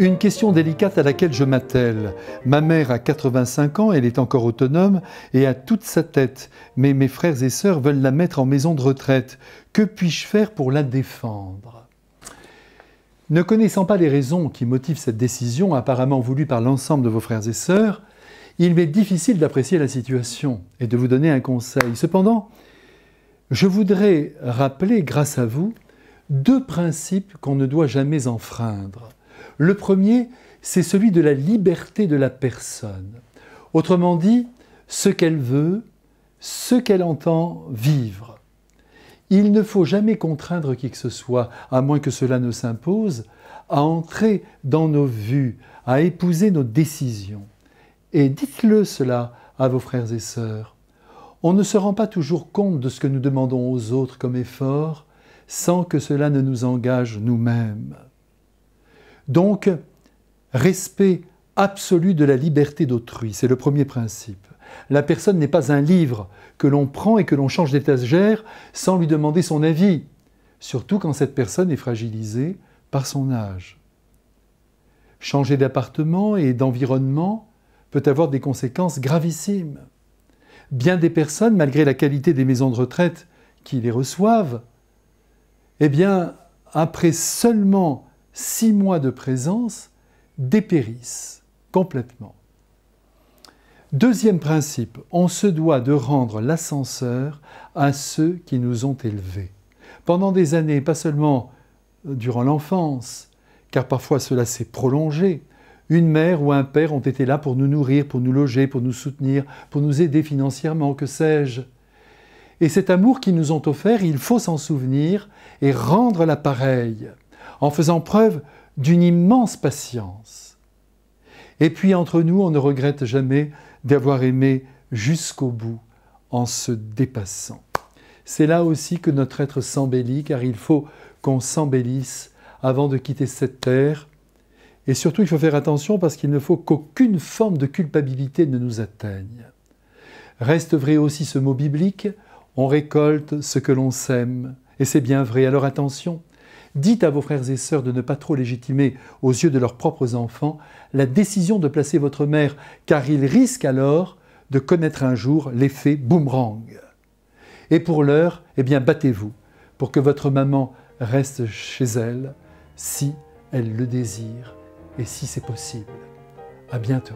Une question délicate à laquelle je m'attelle. Ma mère a 85 ans, elle est encore autonome et a toute sa tête, mais mes frères et sœurs veulent la mettre en maison de retraite. Que puis-je faire pour la défendre Ne connaissant pas les raisons qui motivent cette décision, apparemment voulue par l'ensemble de vos frères et sœurs, il m'est difficile d'apprécier la situation et de vous donner un conseil. Cependant, je voudrais rappeler, grâce à vous, deux principes qu'on ne doit jamais enfreindre. Le premier, c'est celui de la liberté de la personne. Autrement dit, ce qu'elle veut, ce qu'elle entend vivre. Il ne faut jamais contraindre qui que ce soit, à moins que cela ne s'impose, à entrer dans nos vues, à épouser nos décisions. Et dites-le cela à vos frères et sœurs. On ne se rend pas toujours compte de ce que nous demandons aux autres comme effort sans que cela ne nous engage nous-mêmes. Donc, respect absolu de la liberté d'autrui, c'est le premier principe. La personne n'est pas un livre que l'on prend et que l'on change d'étagère sans lui demander son avis, surtout quand cette personne est fragilisée par son âge. Changer d'appartement et d'environnement peut avoir des conséquences gravissimes. Bien des personnes, malgré la qualité des maisons de retraite qui les reçoivent, eh bien, après seulement six mois de présence dépérissent complètement. Deuxième principe, on se doit de rendre l'ascenseur à ceux qui nous ont élevés. Pendant des années, pas seulement durant l'enfance, car parfois cela s'est prolongé, une mère ou un père ont été là pour nous nourrir, pour nous loger, pour nous soutenir, pour nous aider financièrement, que sais-je. Et cet amour qu'ils nous ont offert, il faut s'en souvenir et rendre l'appareil en faisant preuve d'une immense patience. Et puis entre nous, on ne regrette jamais d'avoir aimé jusqu'au bout en se dépassant. C'est là aussi que notre être s'embellit, car il faut qu'on s'embellisse avant de quitter cette terre. Et surtout, il faut faire attention parce qu'il ne faut qu'aucune forme de culpabilité ne nous atteigne. Reste vrai aussi ce mot biblique, on récolte ce que l'on sème, et c'est bien vrai, alors attention, Dites à vos frères et sœurs de ne pas trop légitimer aux yeux de leurs propres enfants la décision de placer votre mère, car ils risquent alors de connaître un jour l'effet boomerang. Et pour l'heure, eh bien battez-vous pour que votre maman reste chez elle si elle le désire et si c'est possible. À bientôt.